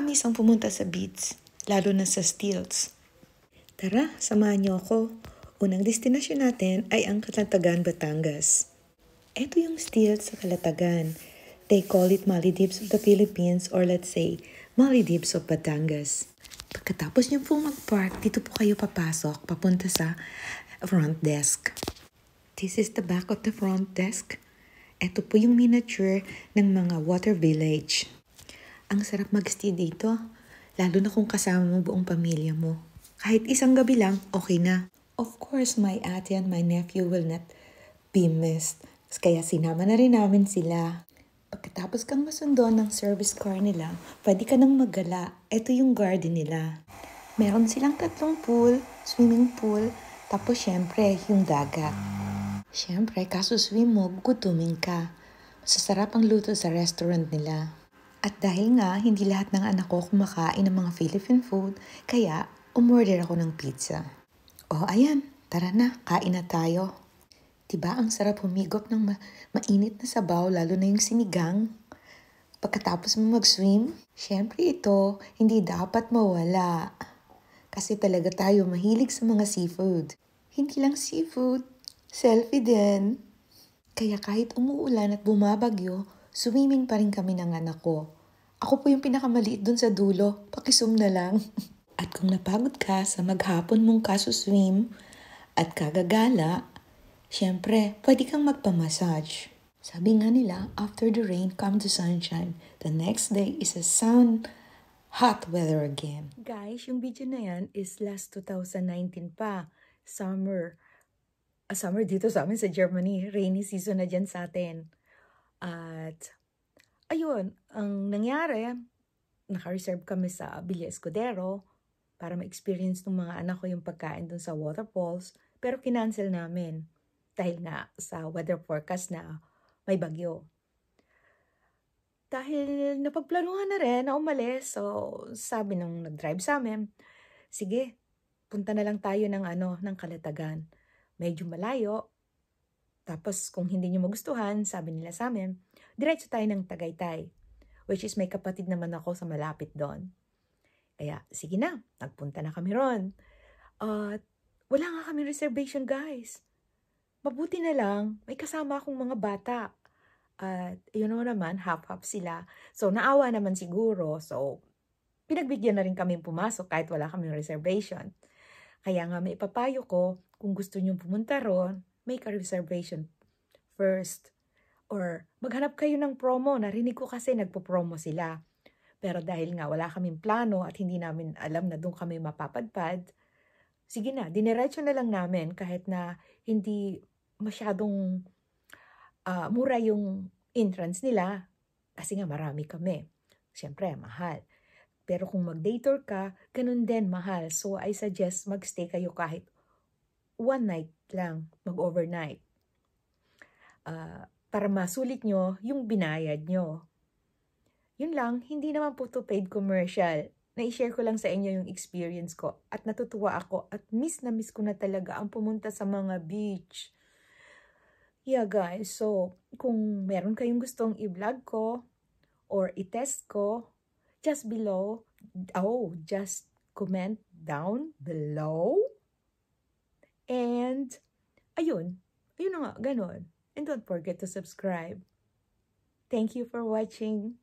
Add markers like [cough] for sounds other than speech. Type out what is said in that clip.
Nakakamiss ang pumunta sa beach, lalo na sa stills. Tara, samahan niyo ako. Unang destinasyon natin ay ang Kalantagan, Batangas. Ito yung stills sa Kalatagan. They call it Maldives of the Philippines or let's say, Maldives of Batangas. Pagkatapos niyo pong mag-park, dito po kayo papasok papunta sa front desk. This is the back of the front desk. Ito po yung miniature ng mga water village. Ang sarap mag-stay dito, lalo na kung kasama mo buong pamilya mo. Kahit isang gabi lang, okay na. Of course, my ate and my nephew will not be missed. Kaya sinama na rin namin sila. Pagkatapos kang masundo ng service car nila, pwede ka nang magala. Ito yung garden nila. Meron silang tatlong pool, swimming pool, tapos syempre yung dagat. Syempre, kaso swim mo, gutumin ka. Masasarap ang luto sa restaurant nila. At dahil nga hindi lahat ng anak ko kumakain ng mga Philippine food, kaya umorder ako ng pizza. O oh, ayan, tara na, kain na tayo. Diba ang sarap humigop ng ma- mainit na sabaw, lalo na yung sinigang? Pagkatapos mo mag-swim, syempre ito, hindi dapat mawala. Kasi talaga tayo mahilig sa mga seafood. Hindi lang seafood, selfie din. Kaya kahit umuulan at bumabagyo, swimming pa rin kami ng anak ko. Ako po yung pinakamaliit dun sa dulo, pakisum na lang. [laughs] at kung napagod ka sa maghapon mong kaso-swim at kagagala, syempre, pwede kang magpamassage. Sabi nga nila, after the rain comes the sunshine. The next day is a sun hot weather again. Guys, yung video na yan is last 2019 pa. Summer. A ah, summer dito sa amin sa Germany. Rainy season na dyan sa atin. At ayun, ang nangyari, naka-reserve kami sa Villa Escudero para ma-experience ng mga anak ko yung pagkain dun sa waterfalls. Pero kinansel namin dahil nga sa weather forecast na may bagyo. Dahil napagplanuhan na rin na umalis, so sabi nung nag-drive sa amin, sige, punta na lang tayo ng ano, ng kalatagan. Medyo malayo, tapos kung hindi nyo magustuhan, sabi nila sa amin, diretso tayo ng Tagaytay, which is may kapatid naman ako sa malapit doon. Kaya, sige na, nagpunta na kami ron. At uh, wala nga kami reservation, guys. Mabuti na lang, may kasama akong mga bata. At uh, yun know naman, half-half sila. So, naawa naman siguro. So, pinagbigyan na rin kami pumasok kahit wala kaming reservation. Kaya nga may ipapayo ko, kung gusto nyong pumunta ron, make a reservation first. Or maghanap kayo ng promo. Narinig ko kasi nagpo-promo sila. Pero dahil nga wala kaming plano at hindi namin alam na doon kami mapapadpad, sige na, dinerecho na lang namin kahit na hindi masyadong uh, mura yung entrance nila kasi nga marami kami. Siyempre, mahal. Pero kung mag-day ka, ganun din mahal. So, I suggest magstay kayo kahit one night lang, mag-overnight. Uh, para masulit nyo yung binayad nyo. Yun lang, hindi naman po to paid commercial. nai share ko lang sa inyo yung experience ko at natutuwa ako at miss na miss ko na talaga ang pumunta sa mga beach. Yeah guys, so kung meron kayong gustong i-vlog ko or i-test ko, just below, oh, just comment down below And, ayun, ayun na nga, ganun. And don't forget to subscribe. Thank you for watching.